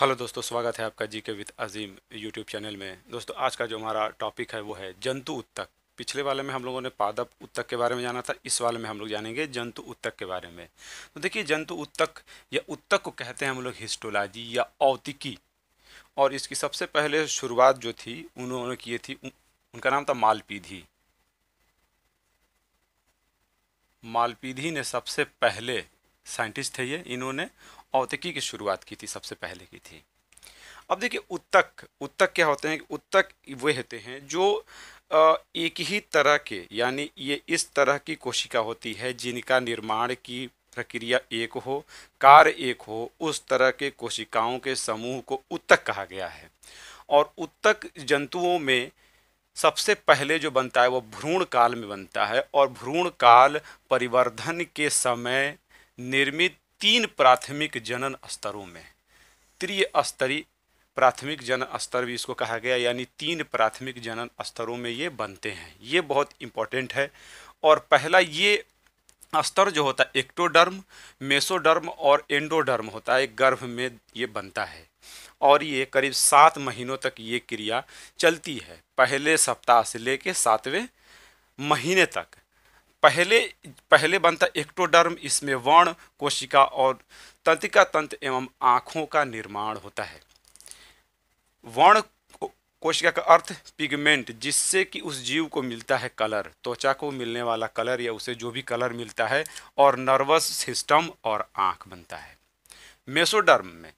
hello दोस्तों स्वागत है आपका जी के विद अजीम यूट्यूब चैनल में दोस्तों आज का जो हमारा टॉपिक है वो है जंतु उत्तक पिछले वाले में हम लोगों ने पादप उत्तक के बारे में जाना था इस वाले में हम लोग जानेंगे जंतु उत्तक के बारे में तो देखिए जंतु उत्तक या उत्तक को कहते हैं हम लोग हिस्टोलॉजी या औतिकी और इसकी सबसे पहले शुरुआत जो थी उन्होंने की थी उनका नाम था मालपीधी मालपीधी ने सबसे पहले साइंटिस्ट थे ये इन्होंने औतकी की शुरुआत की थी सबसे पहले की थी अब देखिए उत्तक उत्तक क्या होते हैं उत्तक वे होते हैं जो एक ही तरह के यानी ये इस तरह की कोशिका होती है जिनका निर्माण की प्रक्रिया एक हो कार्य एक हो उस तरह के कोशिकाओं के समूह को उत्तक कहा गया है और उत्तक जंतुओं में सबसे पहले जो बनता है वो भ्रूण काल में बनता है और भ्रूण काल परिवर्धन के समय निर्मित तीन प्राथमिक जनन स्तरों में त्रिस्तरीय प्राथमिक जनन स्तर भी इसको कहा गया यानी तीन प्राथमिक जनन स्तरों में ये बनते हैं ये बहुत इम्पोर्टेंट है और पहला ये स्तर जो होता है एक्टोडर्म मेसोडर्म और एंडोडर्म होता है गर्भ में ये बनता है और ये करीब सात महीनों तक ये क्रिया चलती है पहले सप्ताह से लेके सातवें महीने तक पहले पहले बनता एक्टोडर्म इसमें वर्ण कोशिका और तंत्रिका तंत्र एवं आँखों का निर्माण होता है वर्ण कोशिका का अर्थ पिगमेंट जिससे कि उस जीव को मिलता है कलर त्वचा को मिलने वाला कलर या उसे जो भी कलर मिलता है और नर्वस सिस्टम और आँख बनता है मेसोडर्म में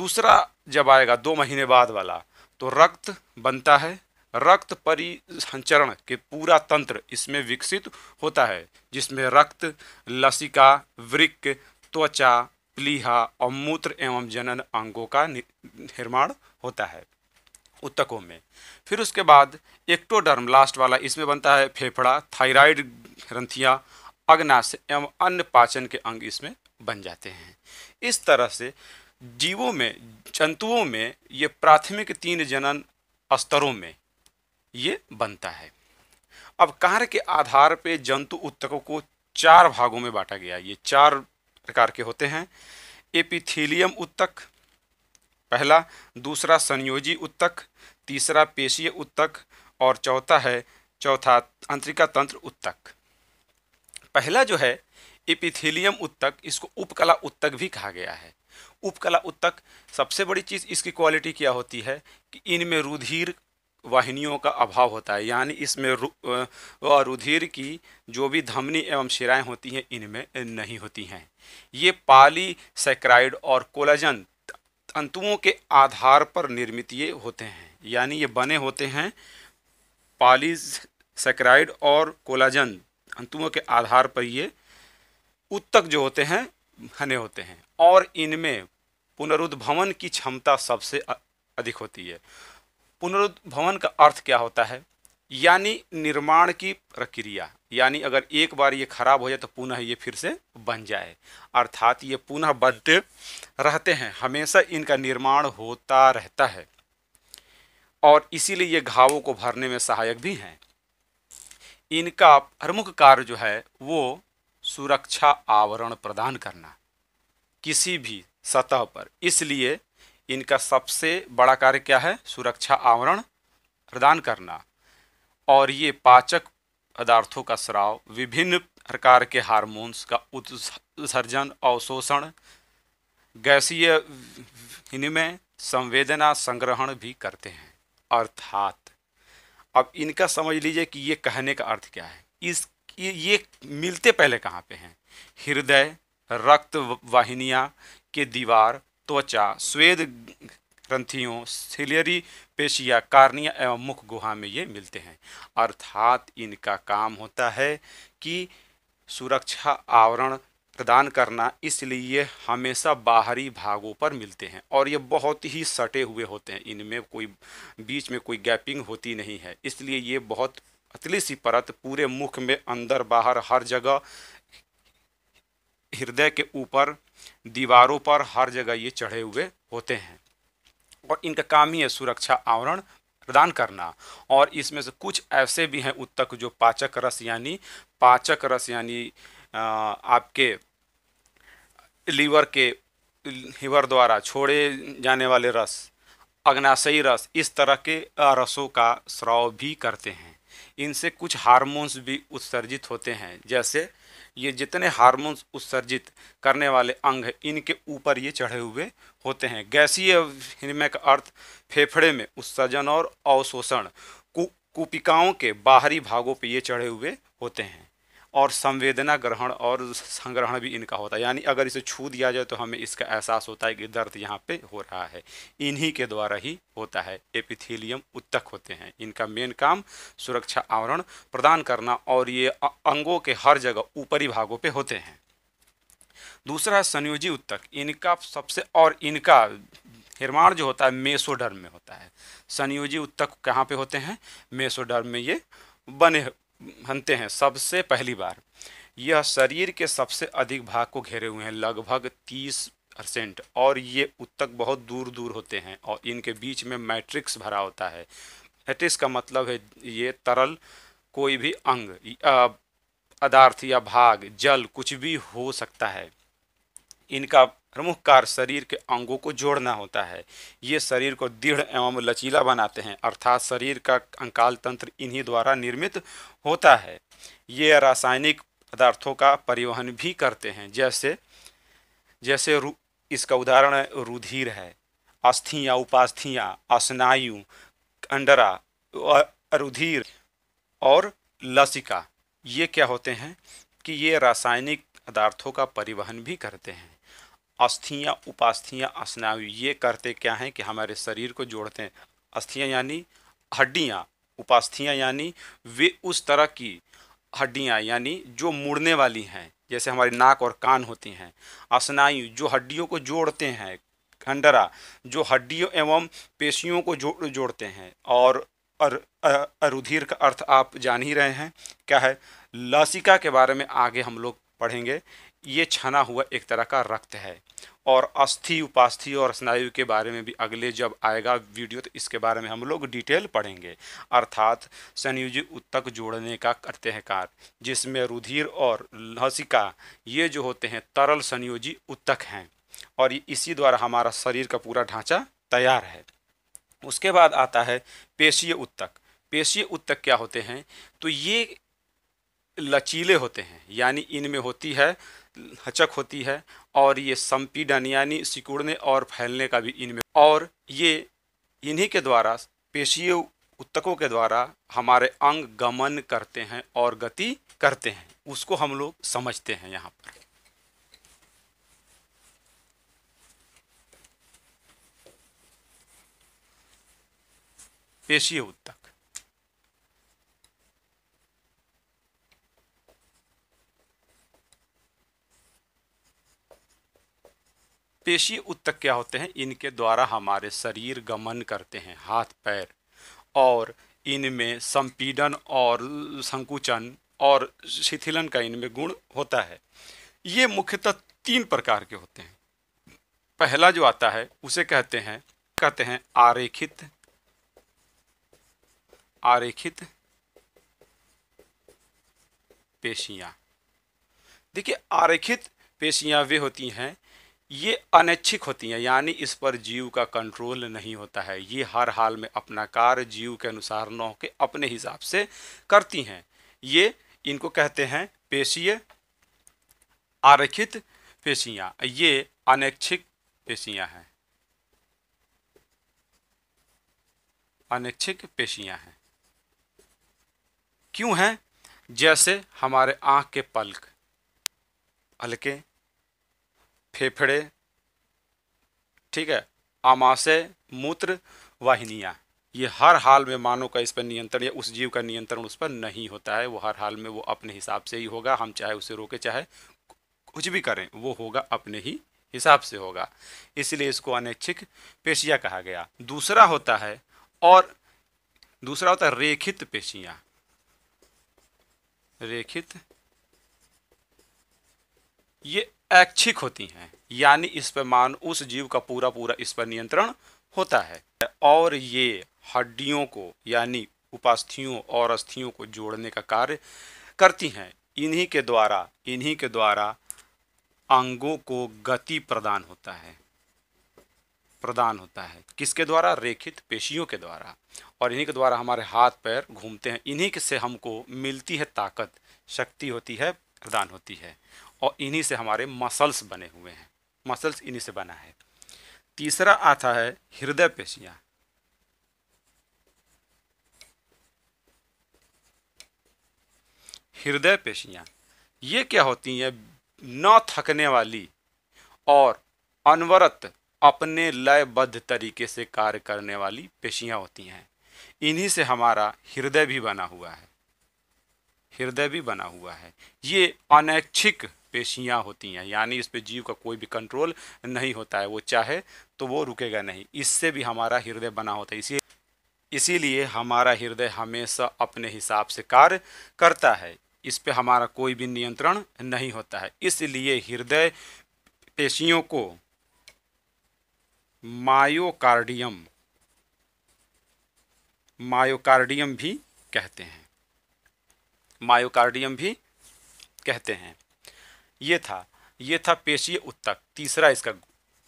दूसरा जब आएगा दो महीने बाद वाला तो रक्त बनता है रक्त परिसंचरण के पूरा तंत्र इसमें विकसित होता है जिसमें रक्त लसिका वृक्क त्वचा प्लीहा और मूत्र एवं जनन अंगों का निर्माण होता है उत्तकों में फिर उसके बाद एक्टोडर्म लास्ट वाला इसमें बनता है फेफड़ा थायराइड ग्रंथियाँ अग्नाश एवं अन्य पाचन के अंग इसमें बन जाते हैं इस तरह से जीवों में जंतुओं में ये प्राथमिक तीन जनन स्तरों में ये बनता है अब कार्य के आधार पे जंतु उत्तकों को चार भागों में बांटा गया ये चार प्रकार के होते हैं एपिथीलियम उत्तक पहला दूसरा संयोजी उत्तक तीसरा पेशीय उत्तक और चौथा है चौथा अंतरिका तंत्र उत्तक पहला जो है एपिथेलियम उत्तक इसको उपकला उत्तक भी कहा गया है उपकला उत्तक सबसे बड़ी चीज़ इसकी क्वालिटी क्या होती है कि इनमें रुधिर वाहिनियों का अभाव होता है यानी इसमें रु, रुधिर की जो भी धमनी एवं शिराएं होती हैं इनमें नहीं होती हैं ये पाली सेक्राइड और कोलाजन तंतुओं के आधार पर निर्मित ये होते हैं यानी ये बने होते हैं पाली सेक्राइड और कोलाजन तंतुओं के आधार पर ये उत्तक जो होते हैं बने होते हैं और इनमें पुनरुद्भवन की क्षमता सबसे अधिक होती है पुनरुद्भवन का अर्थ क्या होता है यानी निर्माण की प्रक्रिया यानी अगर एक बार ये खराब हो जाए तो पुनः ये फिर से बन जाए अर्थात ये पुनः बनते रहते हैं हमेशा इनका निर्माण होता रहता है और इसीलिए ये घावों को भरने में सहायक भी हैं इनका प्रमुख कार्य जो है वो सुरक्षा आवरण प्रदान करना किसी भी सतह पर इसलिए इनका सबसे बड़ा कार्य क्या है सुरक्षा आवरण प्रदान करना और ये पाचक पदार्थों का स्राव विभिन्न प्रकार के हार्मोन्स का उत्सर्जन अवशोषण गैसीय इनमें संवेदना संग्रहण भी करते हैं अर्थात अब इनका समझ लीजिए कि ये कहने का अर्थ क्या है इस ये मिलते पहले कहाँ पे हैं हृदय रक्त वाहिनियाँ के दीवार त्वचा स्वेद ग्रंथियों सिलियरी पेशिया कार्निया एवं मुख गुहा में ये मिलते हैं अर्थात इनका काम होता है कि सुरक्षा आवरण प्रदान करना इसलिए हमेशा बाहरी भागों पर मिलते हैं और ये बहुत ही सटे हुए होते हैं इनमें कोई बीच में कोई गैपिंग होती नहीं है इसलिए ये बहुत पतली सी परत पूरे मुख में अंदर बाहर हर जगह हृदय के ऊपर दीवारों पर हर जगह ये चढ़े हुए होते हैं और इनका काम ही है सुरक्षा आवरण प्रदान करना और इसमें से कुछ ऐसे भी हैं उत्तक जो पाचक रस यानी पाचक रस यानी आपके लीवर के लीवर द्वारा छोड़े जाने वाले रस अग्नाशयी रस इस तरह के रसों का स्राव भी करते हैं इनसे कुछ हार्मोन्स भी उत्सर्जित होते हैं जैसे ये जितने हार्मोन्स उत्सर्जित करने वाले अंग हैं इनके ऊपर ये चढ़े हुए होते हैं गैसीय हिरम्य का अर्थ फेफड़े में उत्सर्जन और अवशोषण कुपिकाओं के बाहरी भागों पर ये चढ़े हुए होते हैं और संवेदना ग्रहण और संग्रहण भी इनका होता है यानी अगर इसे छू दिया जाए तो हमें इसका एहसास होता है कि दर्द यहाँ पे हो रहा है इन्हीं के द्वारा ही होता है एपिथेलियम उत्तक होते हैं इनका मेन काम सुरक्षा आवरण प्रदान करना और ये अंगों के हर जगह ऊपरी भागों पे होते हैं दूसरा है संयोजी उत्तक इनका सबसे और इनका निर्माण जो होता है मेसोडर्म में होता है संयोजी उत्तक कहाँ पे होते हैं मेसोडर्म में ये बने हनते हैं सबसे पहली बार यह शरीर के सबसे अधिक भाग को घेरे हुए हैं लगभग तीस परसेंट और ये उत्तक बहुत दूर दूर होते हैं और इनके बीच में मैट्रिक्स भरा होता है मैट्रिक्स का मतलब है ये तरल कोई भी अंग पदार्थ या भाग जल कुछ भी हो सकता है इनका प्रमुख कार्य शरीर के अंगों को जोड़ना होता है ये शरीर को दृढ़ एवं लचीला बनाते हैं अर्थात शरीर का अंकाल तंत्र इन्हीं द्वारा निर्मित होता है ये रासायनिक पदार्थों का परिवहन भी करते हैं जैसे जैसे इसका उदाहरण रुधिर है अस्थियाँ उपास्थियाँ स्नायु अंडरा रुधिर और लसिका ये क्या होते हैं कि ये रासायनिक पदार्थों का परिवहन भी करते हैं अस्थियाँ उपास्थियाँ अस्नायु ये करते क्या हैं कि हमारे शरीर को जोड़ते हैं अस्थियाँ यानी हड्डियाँ उपास्थियाँ यानी वे उस तरह की हड्डियाँ यानी जो मुड़ने वाली हैं जैसे हमारी नाक और कान होती हैं अस्नायु जो हड्डियों को जोड़ते हैं खंडरा जो हड्डियों एवं पेशियों को जो जोड़ते हैं और और रुधिर का अर्थ आप जान ही रहे हैं क्या है लसिका के बारे में आगे हम लोग पढ़ेंगे ये छना हुआ एक तरह का रक्त है और अस्थि उपास्थि और स्नायु के बारे में भी अगले जब आएगा वीडियो तो इसके बारे में हम लोग डिटेल पढ़ेंगे अर्थात संयुजी उत्तक जोड़ने का करते हैं कार्य जिसमें रुधिर और लहसिका ये जो होते हैं तरल संयोजी उत्तक हैं और इसी द्वारा हमारा शरीर का पूरा ढांचा तैयार है उसके बाद आता है पेशीय उत्तक पेशीय उत्तक क्या होते हैं तो ये लचीले होते हैं यानी इनमें होती है हचक होती है और ये संपीडन यानी सिकुड़ने और फैलने का भी इनमें और ये इन्हीं के द्वारा पेशीय उत्तकों के द्वारा हमारे अंग गमन करते हैं और गति करते हैं उसको हम लोग समझते हैं यहाँ पर पेशीय उत्तक पेशी उत्तक क्या होते हैं इनके द्वारा हमारे शरीर गमन करते हैं हाथ पैर और इनमें संपीडन और संकुचन और शिथिलन का इनमें गुण होता है ये मुख्यतः तीन प्रकार के होते हैं पहला जो आता है उसे कहते हैं कहते हैं आरेखित आरेखित पेशियां देखिए आरेखित पेशियां वे होती हैं ये अनैच्छिक होती हैं यानी इस पर जीव का कंट्रोल नहीं होता है ये हर हाल में अपना कार्य जीव के अनुसार न के अपने हिसाब से करती हैं ये इनको कहते हैं पेशीय आरक्षित पेशियाँ ये अनैच्छिक पेशियाँ हैं अनैच्छिक पेशियाँ हैं क्यों हैं जैसे हमारे आँख के पलक हल्के फेफड़े ठीक है आमाशय मूत्र वाहिनियाँ ये हर हाल में मानव का इस पर नियंत्रण या उस जीव का नियंत्रण उस पर नहीं होता है वो हर हाल में वो अपने हिसाब से ही होगा हम चाहे उसे रोके चाहे कुछ भी करें वो होगा अपने ही हिसाब से होगा इसलिए इसको अनैच्छिक पेशियाँ कहा गया दूसरा होता है और दूसरा होता है रेखित पेशियाँ रेखित ये ऐच्छिक होती हैं यानी इस पर मान उस जीव का पूरा पूरा इस पर नियंत्रण होता है और ये हड्डियों को यानी उपास्थियों और अस्थियों को जोड़ने का कार्य करती हैं इन्हीं के द्वारा इन्हीं के द्वारा अंगों को गति प्रदान होता है प्रदान होता है किसके द्वारा रेखित पेशियों के द्वारा और इन्हीं के द्वारा हमारे हाथ पैर घूमते हैं इन्हीं से हमको मिलती है ताकत शक्ति होती है प्रदान होती है और इन्हीं से हमारे मसल्स बने हुए हैं मसल्स इन्हीं से बना है तीसरा आता है हृदय पेशियां हृदय पेशियां ये क्या होती हैं न थकने वाली और अनवरत अपने लयबद्ध तरीके से कार्य करने वाली पेशियां होती हैं इन्हीं से हमारा हृदय भी बना हुआ है हृदय भी बना हुआ है ये अनैच्छिक पेशियाँ होती हैं यानी इस पर जीव का कोई भी कंट्रोल नहीं होता है वो चाहे तो वो रुकेगा नहीं इससे भी हमारा हृदय बना होता है इसी इसीलिए हमारा हृदय हमेशा अपने हिसाब से कार्य करता है इस पर हमारा कोई भी नियंत्रण नहीं होता है इसलिए हृदय पेशियों को मायोकार्डियम मायोकार्डियम भी कहते हैं मायोकार्डियम भी कहते हैं ये था ये था पेशीय उत्तक तीसरा इसका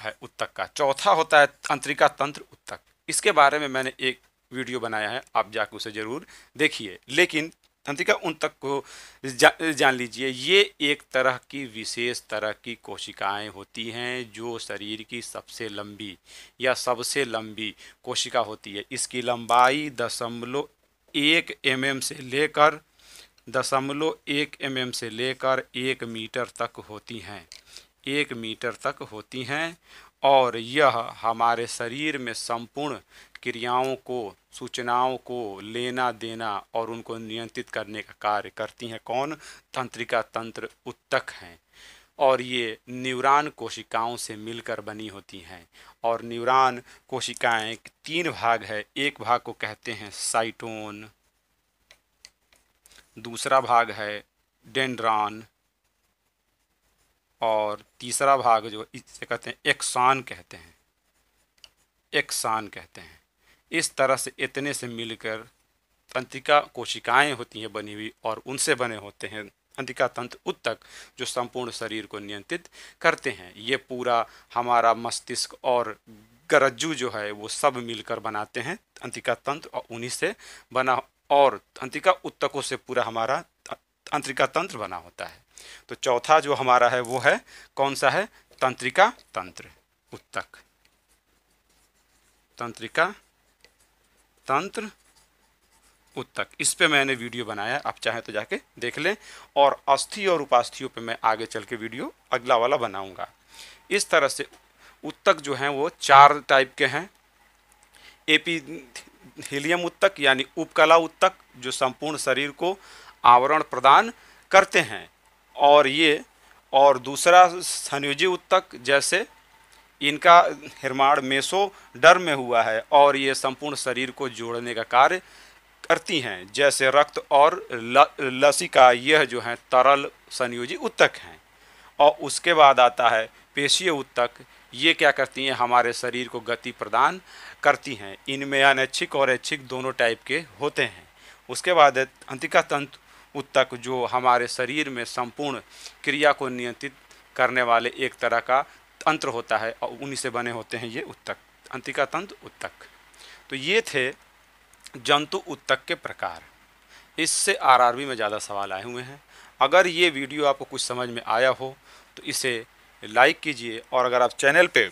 है उत्तक का चौथा होता है अंतरिका तंत्र उत्तक इसके बारे में मैंने एक वीडियो बनाया है आप जाकर उसे ज़रूर देखिए लेकिन तंत्रिका उन तक को जा, जान लीजिए ये एक तरह की विशेष तरह की कोशिकाएं होती हैं जो शरीर की सबसे लंबी या सबसे लंबी कोशिका होती है इसकी लंबाई दशमलव एक एम से लेकर दशमलव एक एम से लेकर एक मीटर तक होती हैं एक मीटर तक होती हैं और यह हमारे शरीर में संपूर्ण क्रियाओं को सूचनाओं को लेना देना और उनको नियंत्रित करने का कार्य करती हैं कौन तंत्रिका तंत्र उत्तक हैं और ये न्यूरॉन कोशिकाओं से मिलकर बनी होती हैं और न्यूरॉन कोशिकाएं तीन भाग है एक भाग को कहते हैं साइटोन दूसरा भाग है डेंड्रॉन और तीसरा भाग जो इसे कहते हैं एक्सान कहते हैं एक्सान कहते हैं इस तरह से इतने से मिलकर तंत्रिका कोशिकाएं होती हैं बनी हुई और उनसे बने होते हैं तंत्रिका तंत्र उत्तक जो संपूर्ण शरीर को नियंत्रित करते हैं ये पूरा हमारा मस्तिष्क और गरज्जू जो है वो सब मिलकर बनाते हैं अंतिका तंत्र और उन्हीं से बना और तंत्रिका उत्तकों से पूरा हमारा तंत्रिका तंत्र बना होता है तो चौथा जो हमारा है वो है कौन सा है तंत्रिका तंत्र उत्तक तंत्रिका तंत्र उत्तक इस पे मैंने वीडियो बनाया आप चाहें तो जाके देख लें और अस्थि और उपास्थियों पे मैं आगे चल के वीडियो अगला वाला बनाऊंगा इस तरह से उत्तक जो हैं वो चार टाइप के हैं एपी हीलियम उत्तक यानी उपकला उत्तक जो संपूर्ण शरीर को आवरण प्रदान करते हैं और ये और दूसरा संयोजी उत्तक जैसे इनका निर्माण मेसो डर में हुआ है और ये संपूर्ण शरीर को जोड़ने का कार्य करती हैं जैसे रक्त और लसी का यह जो है तरल संयोजी उत्तक हैं और उसके बाद आता है पेशीय उत्तक ये क्या करती हैं हमारे शरीर को गति प्रदान करती हैं इनमें अनैच्छिक और ऐच्छिक दोनों टाइप के होते हैं उसके बाद अंतिका तंत्र उत्तक जो हमारे शरीर में संपूर्ण क्रिया को नियंत्रित करने वाले एक तरह का तंत्र होता है और उन्हीं से बने होते हैं ये उत्तक अंतिका तंत्र उत्तक तो ये थे जंतु उत्तक के प्रकार इससे आरआरबी में ज़्यादा सवाल आए हुए हैं अगर ये वीडियो आपको कुछ समझ में आया हो तो इसे लाइक कीजिए और अगर आप चैनल पे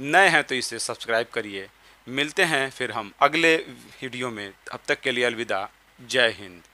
नए हैं तो इसे सब्सक्राइब करिए मिलते हैं फिर हम अगले वीडियो में अब तक के लिए अलविदा जय हिंद